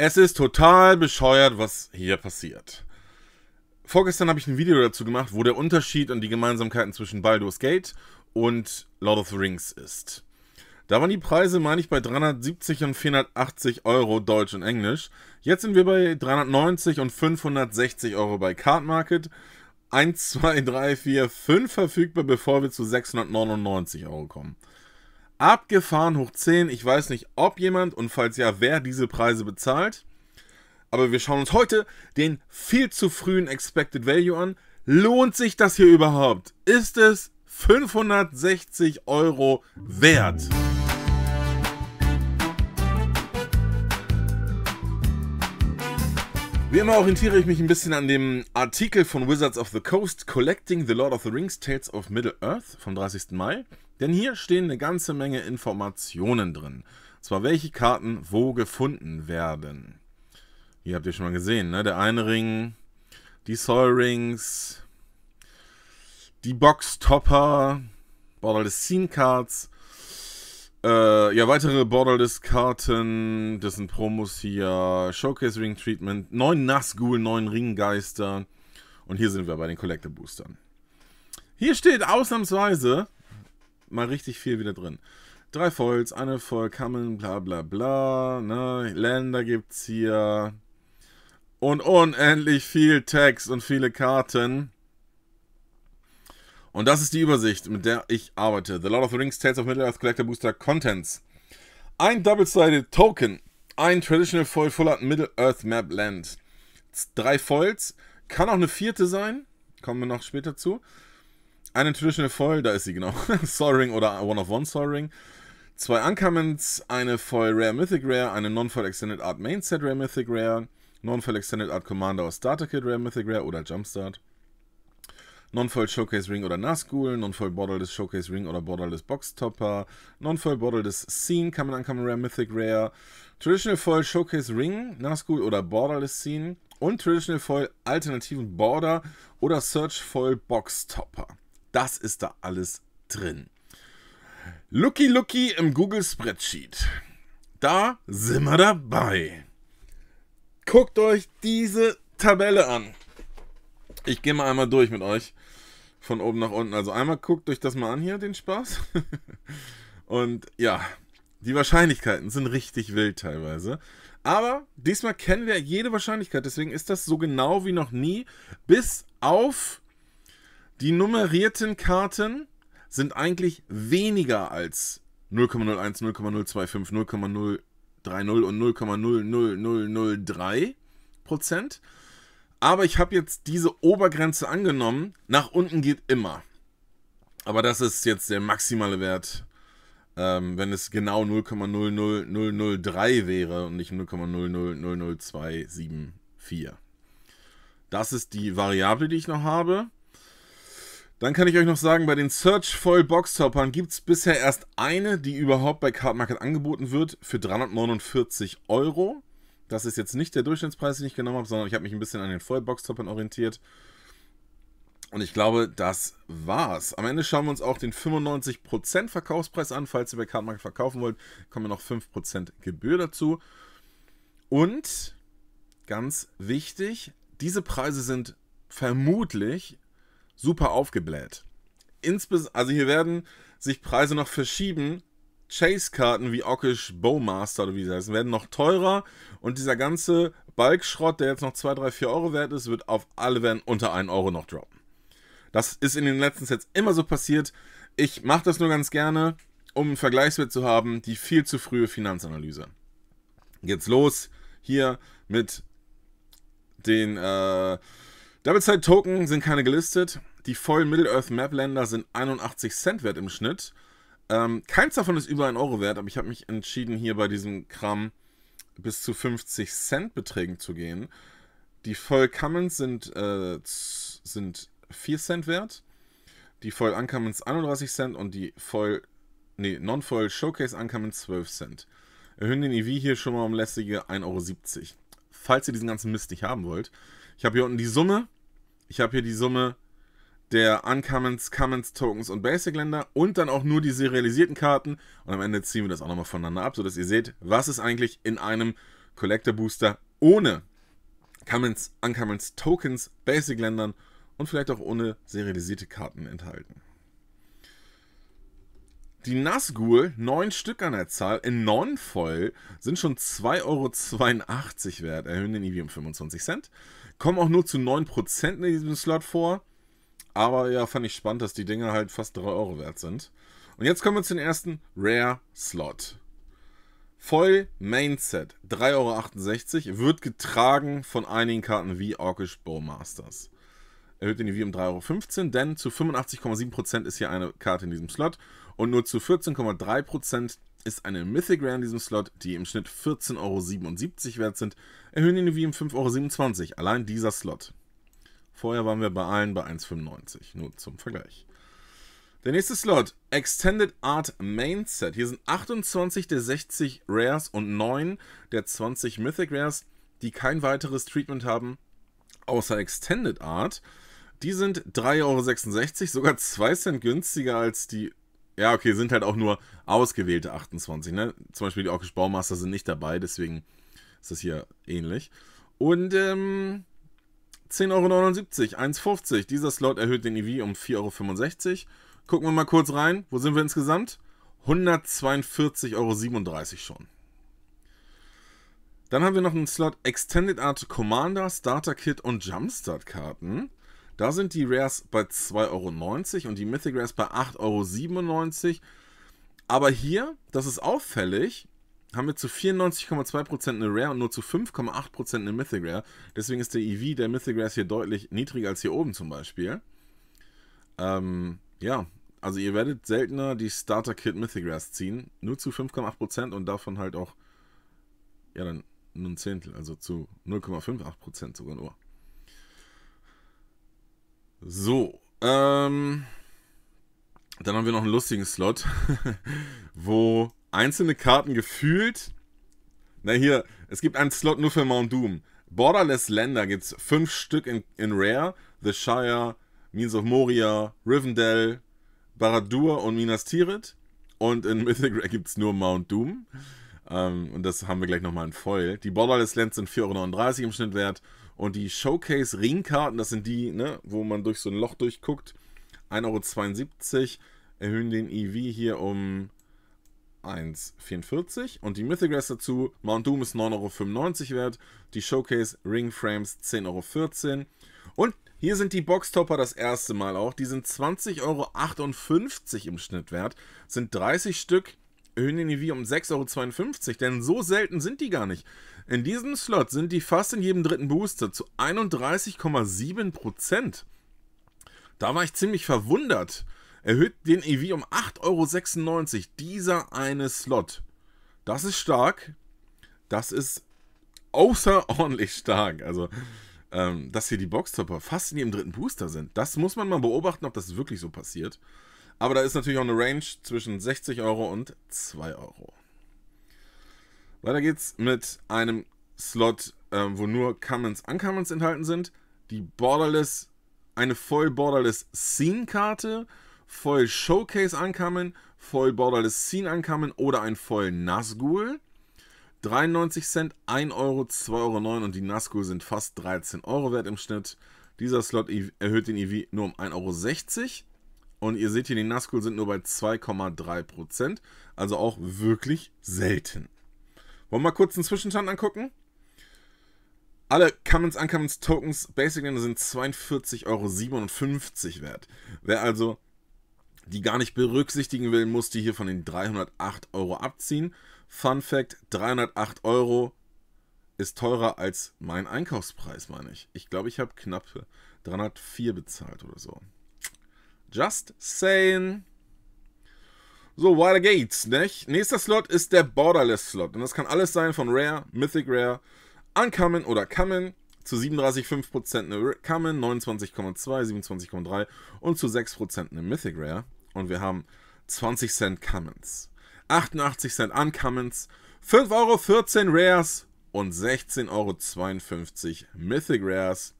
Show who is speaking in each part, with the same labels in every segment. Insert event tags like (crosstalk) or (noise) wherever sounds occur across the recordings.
Speaker 1: Es ist total bescheuert, was hier passiert. Vorgestern habe ich ein Video dazu gemacht, wo der Unterschied und die Gemeinsamkeiten zwischen Baldur's Gate und Lord of the Rings ist. Da waren die Preise, meine ich, bei 370 und 480 Euro Deutsch und Englisch. Jetzt sind wir bei 390 und 560 Euro bei Card Market. 1, 2, 3, 4, 5 verfügbar, bevor wir zu 699 Euro kommen. Abgefahren hoch 10. Ich weiß nicht, ob jemand und falls ja, wer diese Preise bezahlt. Aber wir schauen uns heute den viel zu frühen Expected Value an. Lohnt sich das hier überhaupt? Ist es 560 Euro wert? Wie immer orientiere ich mich ein bisschen an dem Artikel von Wizards of the Coast Collecting the Lord of the Rings Tales of Middle-earth vom 30. Mai. Denn hier stehen eine ganze Menge Informationen drin. Und zwar welche Karten wo gefunden werden. Hier habt ihr schon mal gesehen, ne? Der eine Ring, die Soul Rings, die Box Topper, Borderless Scene Cards, äh, ja, weitere Borderless-Karten, das sind Promos hier, Showcase-Ring-Treatment, neun Nazgul, neun Ringgeister und hier sind wir bei den Collector-Boostern. Hier steht ausnahmsweise mal richtig viel wieder drin. Drei Folds, eine vollkommen, bla bla bla. Ne? Länder gibt's hier. Und unendlich viel Text und viele Karten. Und das ist die Übersicht, mit der ich arbeite. The Lord of the Rings Tales of Middle-earth Collector Booster Contents. Ein Double-Sided Token. Ein Traditional Foil Full Art Middle-earth Map Land. Drei Folds. Kann auch eine vierte sein. Kommen wir noch später zu. Eine Traditional Foil, da ist sie genau. Sol (laughs) Ring oder One of One Sol Ring. Zwei Uncommons, eine Foil Rare Mythic Rare, eine Non-Foil Extended Art Main Set Rare Mythic Rare, Non-Foil Extended Art Commander aus Starter Kit Rare Mythic Rare oder Jumpstart. Non-Foil Showcase Ring oder Nazgul, Non-Foil des Showcase Ring oder Bottle des Boxtopper, Non-Foil des Scene, Common Uncommon Rare Mythic Rare, Traditional Foil Showcase Ring, Nazgul oder des Scene und Traditional Foil Alternativen Border oder Search Foil Boxtopper. Das ist da alles drin. Looky Looky im Google Spreadsheet. Da sind wir dabei. Guckt euch diese Tabelle an. Ich gehe mal einmal durch mit euch. Von oben nach unten. Also einmal guckt euch das mal an hier, den Spaß. (laughs) Und ja, die Wahrscheinlichkeiten sind richtig wild teilweise. Aber diesmal kennen wir jede Wahrscheinlichkeit. Deswegen ist das so genau wie noch nie. Bis auf die nummerierten Karten sind eigentlich weniger als 0,01, 0,025, 0,030 und 0,00003 Prozent. Aber ich habe jetzt diese Obergrenze angenommen. Nach unten geht immer. Aber das ist jetzt der maximale Wert, ähm, wenn es genau 0,00003 wäre und nicht 0,0000274. Das ist die Variable, die ich noch habe. Dann kann ich euch noch sagen, bei den Search Foil Boxtoppern gibt es bisher erst eine, die überhaupt bei Cardmarket angeboten wird, für 349 Euro. Das ist jetzt nicht der Durchschnittspreis, den ich genommen habe, sondern ich habe mich ein bisschen an den Foil Boxtoppern orientiert. Und ich glaube, das war's. Am Ende schauen wir uns auch den 95% Verkaufspreis an. Falls ihr bei Cardmarket verkaufen wollt, kommen noch 5% Gebühr dazu. Und ganz wichtig, diese Preise sind vermutlich super aufgebläht. Insbes also hier werden sich Preise noch verschieben. Chase-Karten wie Ockish Bowmaster oder wie sie heißen, werden noch teurer und dieser ganze Balkschrott, der jetzt noch 2, 3, 4 Euro wert ist, wird auf alle werden unter 1 Euro noch droppen. Das ist in den letzten Sets immer so passiert. Ich mache das nur ganz gerne, um einen Vergleichswert zu haben, die viel zu frühe Finanzanalyse. Jetzt los hier mit den äh, Double Side Token sind keine gelistet. Die vollen Middle-Earth Map Länder sind 81 Cent wert im Schnitt. Ähm, keins davon ist über 1 Euro wert, aber ich habe mich entschieden, hier bei diesem Kram bis zu 50 Cent Beträgen zu gehen. Die voll Commons sind, äh, sind 4 Cent wert. Die voll Uncommons 31 Cent und die voll, nee, non-voll Showcase Uncommons 12 Cent. Erhöhen den EV hier schon mal um lässige 1,70 Euro falls ihr diesen ganzen Mist nicht haben wollt. Ich habe hier unten die Summe. Ich habe hier die Summe der Uncommons, Commons, Tokens und Basic Länder und dann auch nur die serialisierten Karten. Und am Ende ziehen wir das auch nochmal voneinander ab, sodass ihr seht, was ist eigentlich in einem Collector Booster ohne Commons, Uncommons, Tokens, Basic Ländern und vielleicht auch ohne serialisierte Karten enthalten. Die Nazgul, neun Stück an der Zahl, in Non-Foil, sind schon 2,82 Euro wert, erhöhen den Eevee um 25 Cent. Kommen auch nur zu 9% in diesem Slot vor. Aber ja, fand ich spannend, dass die Dinger halt fast 3 Euro wert sind. Und jetzt kommen wir zum ersten Rare Slot. Voll Main Set, 3,68 Euro, wird getragen von einigen Karten wie Orkish Bowmasters. Erhöht den EV um 3,15 Euro, denn zu 85,7% ist hier eine Karte in diesem Slot und nur zu 14,3% ist eine Mythic Rare in diesem Slot, die im Schnitt 14,77 Euro wert sind, erhöhen ihn wie um 5,27 Euro, allein dieser Slot. Vorher waren wir bei allen bei 1,95, nur zum Vergleich. Der nächste Slot, Extended Art Main Set. Hier sind 28 der 60 Rares und 9 der 20 Mythic Rares, die kein weiteres Treatment haben, außer Extended Art. Die sind 3,66 Euro, sogar 2 Cent günstiger als die ja, okay, sind halt auch nur ausgewählte 28, ne? Zum Beispiel die Orkish Baumaster sind nicht dabei, deswegen ist das hier ähnlich. Und ähm, 10,79 Euro, 1,50. Dieser Slot erhöht den EV um 4,65 Euro. Gucken wir mal kurz rein. Wo sind wir insgesamt? 142,37 Euro schon. Dann haben wir noch einen Slot Extended Art Commander, Starter Kit und Jumpstart Karten. Da sind die Rares bei 2,90 Euro und die Mythic Rares bei 8,97 Euro. Aber hier, das ist auffällig, haben wir zu 94,2% eine Rare und nur zu 5,8% eine Mythic Rare. Deswegen ist der EV der Mythic Rares hier deutlich niedriger als hier oben zum Beispiel. Ähm, ja, also ihr werdet seltener die Starter Kit Mythic Rares ziehen. Nur zu 5,8% und davon halt auch, ja dann nur ein Zehntel, also zu 0,58% sogar nur. So, ähm, dann haben wir noch einen lustigen Slot, (laughs) wo einzelne Karten gefühlt. Na hier, es gibt einen Slot nur für Mount Doom. Borderless Länder gibt es fünf Stück in, in Rare. The Shire, Means of Moria, Rivendell, Baradur und Minas Tirith. Und in (laughs) Mythic Rare gibt es nur Mount Doom. Ähm, und das haben wir gleich nochmal in Foil. Die Borderless Lands sind 4,39 Euro im Schnitt wert. Und die Showcase-Ringkarten, das sind die, ne, wo man durch so ein Loch durchguckt, 1,72 Euro, erhöhen den EV hier um 1,44 Euro. und die Mythic Rest dazu. Mount Doom ist 9,95 Euro wert, die Showcase ringframes 10,14 Euro. Und hier sind die Boxtopper das erste Mal auch. Die sind 20,58 Euro im Schnitt wert, sind 30 Stück Öhnini wie um 6,52 Euro, denn so selten sind die gar nicht. In diesem Slot sind die fast in jedem dritten Booster zu 31,7 Prozent. Da war ich ziemlich verwundert. Erhöht den EV um 8,96 Euro, dieser eine Slot. Das ist stark. Das ist außerordentlich stark. Also, ähm, dass hier die Boxtopper fast in jedem dritten Booster sind. Das muss man mal beobachten, ob das wirklich so passiert. Aber da ist natürlich auch eine Range zwischen 60 Euro und 2 Euro. Weiter geht's mit einem Slot, äh, wo nur Commons, Uncommons enthalten sind. Die Borderless, eine voll Borderless Scene-Karte, voll Showcase Uncommon, voll Borderless Scene Uncommon oder ein voll Nazgul. 93 Cent, 1 Euro, 2,09 Euro und die Nazgul sind fast 13 Euro wert im Schnitt. Dieser Slot erhöht den EV nur um 1,60 Euro. Und ihr seht hier, die Nazgul sind nur bei 2,3%. Also auch wirklich selten. Wollen wir mal kurz den Zwischenstand angucken? Alle Commons, Uncommons, Tokens, Basic Länder sind 42,57 Euro wert. Wer also die gar nicht berücksichtigen will, muss die hier von den 308 Euro abziehen. Fun Fact: 308 Euro ist teurer als mein Einkaufspreis, meine ich. Ich glaube, ich habe knapp 304 bezahlt oder so. Just saying. So, weiter geht's, nicht? Nächster Slot ist der Borderless-Slot. Und das kann alles sein von Rare, Mythic Rare, Uncommon oder Common. Zu 37,5% eine Common, 29,2, 27,3 und zu 6% eine Mythic Rare. Und wir haben 20 Cent Commons, 88 Cent Uncommons, 5,14 Euro Rares und 16,52 Euro Mythic Rares.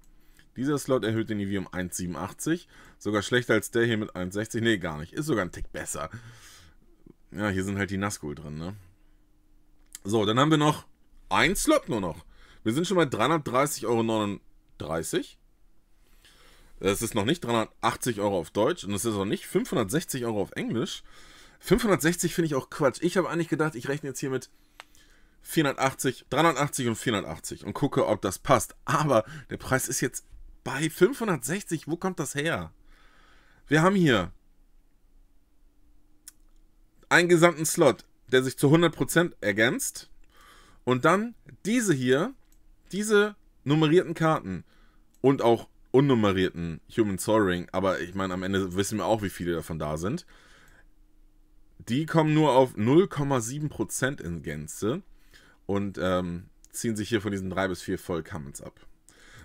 Speaker 1: Dieser Slot erhöht den IV um 1,87 Sogar schlechter als der hier mit 1,60. Nee, gar nicht. Ist sogar ein Tick besser. Ja, hier sind halt die Nazgul drin, ne? So, dann haben wir noch ein Slot nur noch. Wir sind schon bei 330,39 Euro. Es ist noch nicht 380 Euro auf Deutsch und es ist auch nicht 560 Euro auf Englisch. 560 finde ich auch Quatsch. Ich habe eigentlich gedacht, ich rechne jetzt hier mit 480, 380 und 480 und gucke, ob das passt. Aber der Preis ist jetzt bei 560. Wo kommt das her? Wir haben hier einen gesamten Slot, der sich zu 100% ergänzt. Und dann diese hier, diese nummerierten Karten und auch unnummerierten Human Soul Ring, aber ich meine, am Ende wissen wir auch, wie viele davon da sind. Die kommen nur auf 0,7% in Gänze und ähm, ziehen sich hier von diesen drei bis vier voll Commons ab.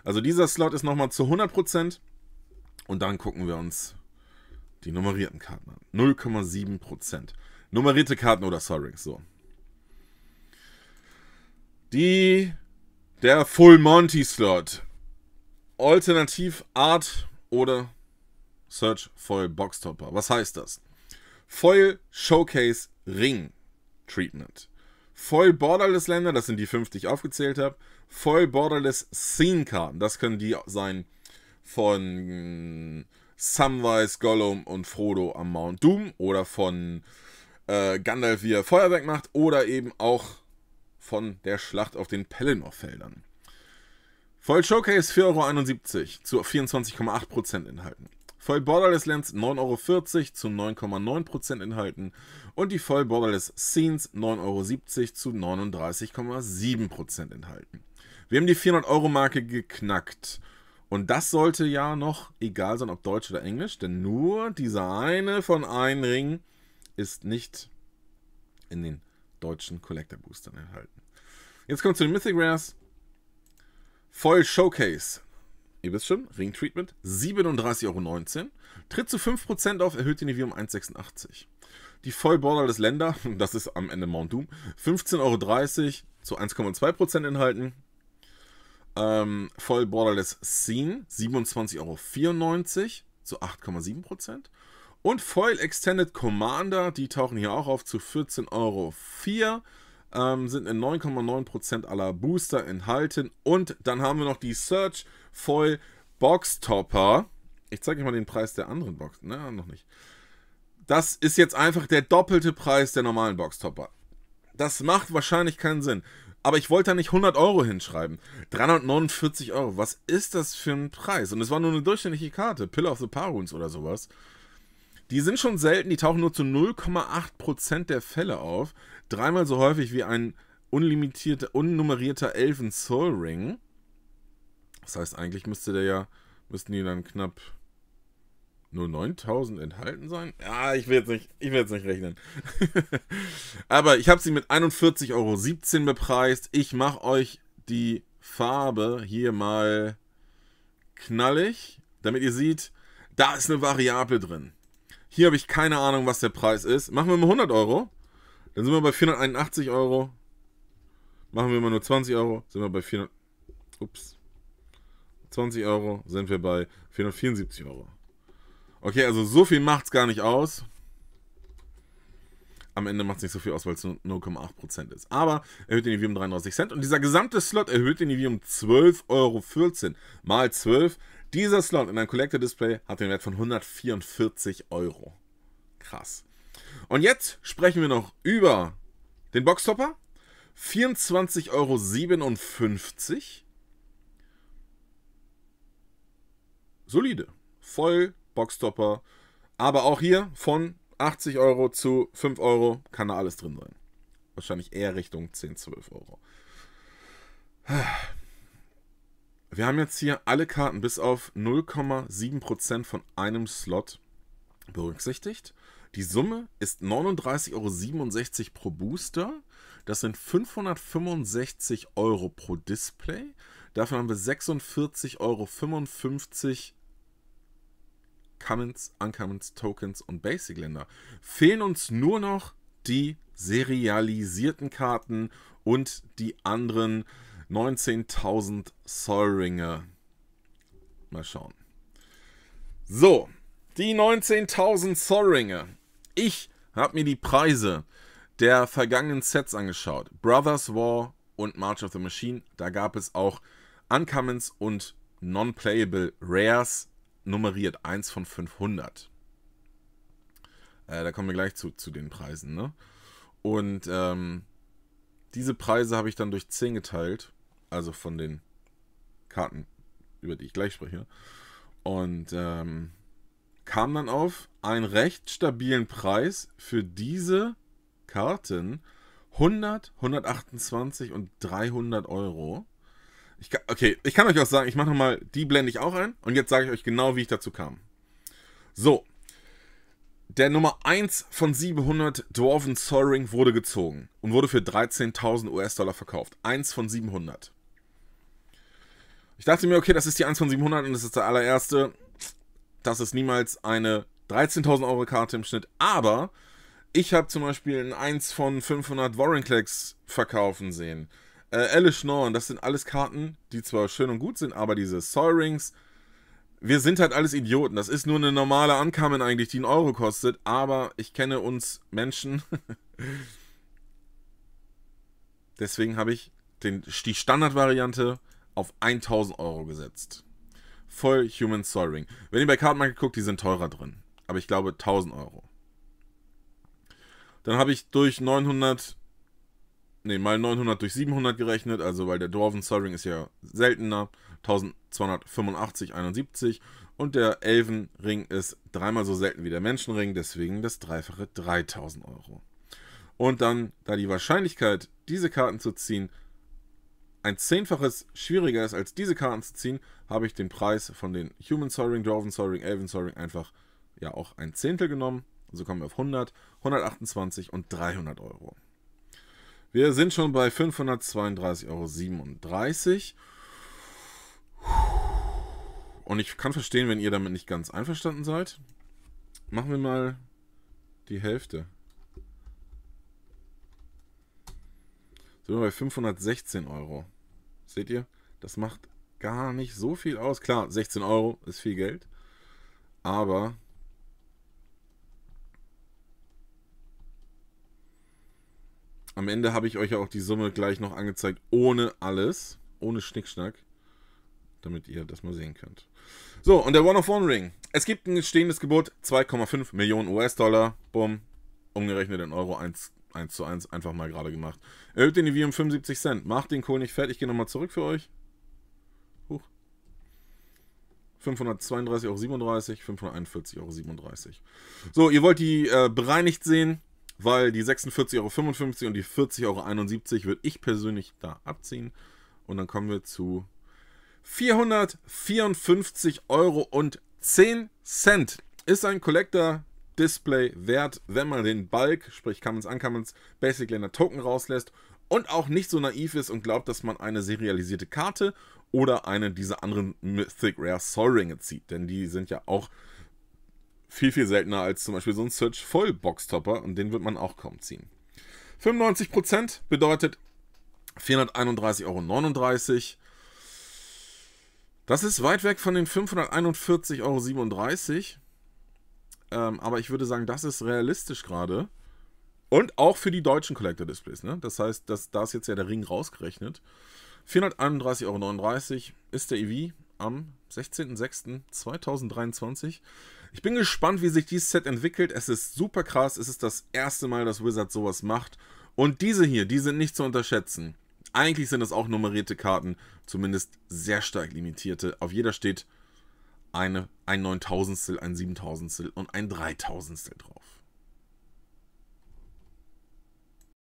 Speaker 1: Also dieser Slot ist nochmal zu 100% und dann gucken wir uns die nummerierten Karten an. 0,7%. Nummerierte Karten oder Sorrings, so. Die, der Full Monty Slot. Alternativ Art oder Search Foil Box Topper. Was heißt das? Foil Showcase Ring Treatment. Foil Borderless Länder, das sind die fünf, die ich aufgezählt habe. Foil Borderless Scene Karten, das können die sein von Samwise, Gollum und Frodo am Mount Doom oder von äh, Gandalf, wie er Feuerwerk macht oder eben auch von der Schlacht auf den Pelennor-Feldern. Voll Showcase 4,71 Euro zu 24,8% enthalten. Voll Borderless Lens 9,40 Euro zu 9,9% enthalten und die Voll Borderless Scenes 9,70 Euro zu 39,7% enthalten. Wir haben die 400 Euro Marke geknackt. Und das sollte ja noch egal sein, ob Deutsch oder Englisch, denn nur dieser eine von einem Ring ist nicht in den deutschen Collector Boostern enthalten. Jetzt kommt zu den Mythic Rares. Voll Showcase. Ihr wisst schon, Ring Treatment, 37,19 Euro. Tritt zu 5% auf, erhöht den Niveau um 1,86. Die Foil Border des Länder, (laughs) das ist am Ende Mount Doom, 15,30 Euro zu 1,2% enthalten. Ähm, voll Borderless Scene 27,94 Euro zu 8,7%. Und Foil Extended Commander, die tauchen hier auch auf zu 14,04 Euro. Ähm, sind in 9,9% aller Booster enthalten. Und dann haben wir noch die Search Foil Box Topper. Ich zeige euch mal den Preis der anderen Box. Na, noch nicht. Das ist jetzt einfach der doppelte Preis der normalen Box Topper. Das macht wahrscheinlich keinen Sinn aber ich wollte da nicht 100 Euro hinschreiben. 349 Euro, was ist das für ein Preis? Und es war nur eine durchschnittliche Karte, Pillar of the Paruns oder sowas. Die sind schon selten, die tauchen nur zu 0,8% der Fälle auf. Dreimal so häufig wie ein unlimitierter, unnummerierter elfen Soul Ring. Das heißt, eigentlich müsste der ja, müssten die dann knapp nur 9000 enthalten sein? Ja, ich will jetzt nicht, ich will jetzt nicht rechnen. (laughs) Aber ich habe sie mit 41,17 Euro bepreist. Ich mache euch die Farbe hier mal knallig, damit ihr seht, da ist eine Variable drin. Hier habe ich keine Ahnung, was der Preis ist. Machen wir mal 100 Euro. Dann sind wir bei 481 Euro. Machen wir mal nur 20 Euro. Sind wir bei 400. Ups. 20 Euro sind wir bei 474 Euro. Okay, also so viel macht's gar nicht aus. Am Ende macht es nicht so viel aus, weil es nur 0,8% ist. Aber erhöht den IV um 33 Cent. Und dieser gesamte Slot erhöht den IV um 12,14 Euro. Mal 12. Dieser Slot in einem Collector Display hat den Wert von 144 Euro. Krass. Und jetzt sprechen wir noch über den Boxtopper. 24,57 Euro. Solide. Voll Boxstopper. Aber auch hier von 80 Euro zu 5 Euro kann da alles drin sein. Wahrscheinlich eher Richtung 10, 12 Euro. Wir haben jetzt hier alle Karten bis auf 0,7% von einem Slot berücksichtigt. Die Summe ist 39,67 Euro pro Booster. Das sind 565 Euro pro Display. Davon haben wir 46,55 Euro Commons, Uncommons, Tokens und Basic Länder. Fehlen uns nur noch die serialisierten Karten und die anderen 19.000 Solringe. Mal schauen. So, die 19.000 Solringe. Ich habe mir die Preise der vergangenen Sets angeschaut. Brothers War und March of the Machine. Da gab es auch Uncommons und Non-Playable Rares nummeriert, 1 von 500. Äh, da kommen wir gleich zu, zu den Preisen, ne? Und ähm, diese Preise habe ich dann durch 10 geteilt, also von den Karten, über die ich gleich spreche. Und ähm, kam dann auf einen recht stabilen Preis für diese Karten 100, 128 und 300 Euro. Ich okay, ich kann euch auch sagen, ich mache nochmal, die blende ich auch ein und jetzt sage ich euch genau, wie ich dazu kam. So, der Nummer 1 von 700 Dwarven Soaring wurde gezogen und wurde für 13.000 US-Dollar verkauft. 1 von 700. Ich dachte mir, okay, das ist die 1 von 700 und das ist der allererste. Das ist niemals eine 13.000 Euro Karte im Schnitt, aber ich habe zum Beispiel ein 1 von 500 Warren Warrenclex verkaufen sehen. Äh, Elish Norn, das sind alles Karten, die zwar schön und gut sind, aber diese Soul Rings, wir sind halt alles Idioten. Das ist nur eine normale Ankamen eigentlich, die einen Euro kostet, aber ich kenne uns Menschen. (laughs) Deswegen habe ich den, die Standardvariante auf 1000 Euro gesetzt. Voll Human Soul Ring. Wenn ihr bei Kartenmarkt guckt, die sind teurer drin. Aber ich glaube 1000 Euro. Dann habe ich durch 900 nee, mal 900 durch 700 gerechnet, also weil der Dwarven Soaring ist ja seltener, 1285, 71 und der Elfenring ist dreimal so selten wie der Menschenring, deswegen das dreifache 3000 Euro. Und dann, da die Wahrscheinlichkeit, diese Karten zu ziehen, ein Zehnfaches schwieriger ist, als diese Karten zu ziehen, habe ich den Preis von den Human Soaring, Dwarven Soaring, Elven Soaring einfach ja auch ein Zehntel genommen. So also kommen wir auf 100, 128 und 300 Euro. Wir sind schon bei 532,37 Euro. Und ich kann verstehen, wenn ihr damit nicht ganz einverstanden seid. Machen wir mal die Hälfte. Sind wir bei 516 Euro. Seht ihr? Das macht gar nicht so viel aus. Klar, 16 Euro ist viel Geld. Aber Am Ende habe ich euch ja auch die Summe gleich noch angezeigt, ohne alles, ohne Schnickschnack, damit ihr das mal sehen könnt. So, und der One of One Ring. Es gibt ein stehendes Gebot, 2,5 Millionen US-Dollar, bumm, umgerechnet in Euro 1, 1 zu 1, einfach mal gerade gemacht. Erhöht den EV um 75 Cent, macht den Kohl nicht fertig, ich gehe nochmal zurück für euch. Huch. 532,37 Euro, 541,37 Euro. So, ihr wollt die äh, bereinigt sehen, weil die 46,55 Euro und die 40,71 Euro würde ich persönlich da abziehen. Und dann kommen wir zu 454,10 Euro. Ist ein Collector Display wert, wenn man den Bulk, sprich Commons Uncommons, Basic Lander Token rauslässt und auch nicht so naiv ist und glaubt, dass man eine serialisierte Karte oder eine dieser anderen Mythic Rare Soul Ringe zieht. Denn die sind ja auch viel, viel seltener als zum Beispiel so ein Search Voll Boxtopper und den wird man auch kaum ziehen. 95% bedeutet 431,39 Euro. Das ist weit weg von den 541,37 Euro. Ähm, aber ich würde sagen, das ist realistisch gerade. Und auch für die deutschen Collector Displays. Ne? Das heißt, das, da ist jetzt ja der Ring rausgerechnet. 431,39 Euro ist der EV am 16.06.2023. Ich bin gespannt, wie sich dieses Set entwickelt. Es ist super krass. Es ist das erste Mal, dass Wizard sowas macht. Und diese hier, die sind nicht zu unterschätzen. Eigentlich sind es auch nummerierte Karten, zumindest sehr stark limitierte. Auf jeder steht eine, ein 9000stel, ein 7000stel und ein 3000stel drauf.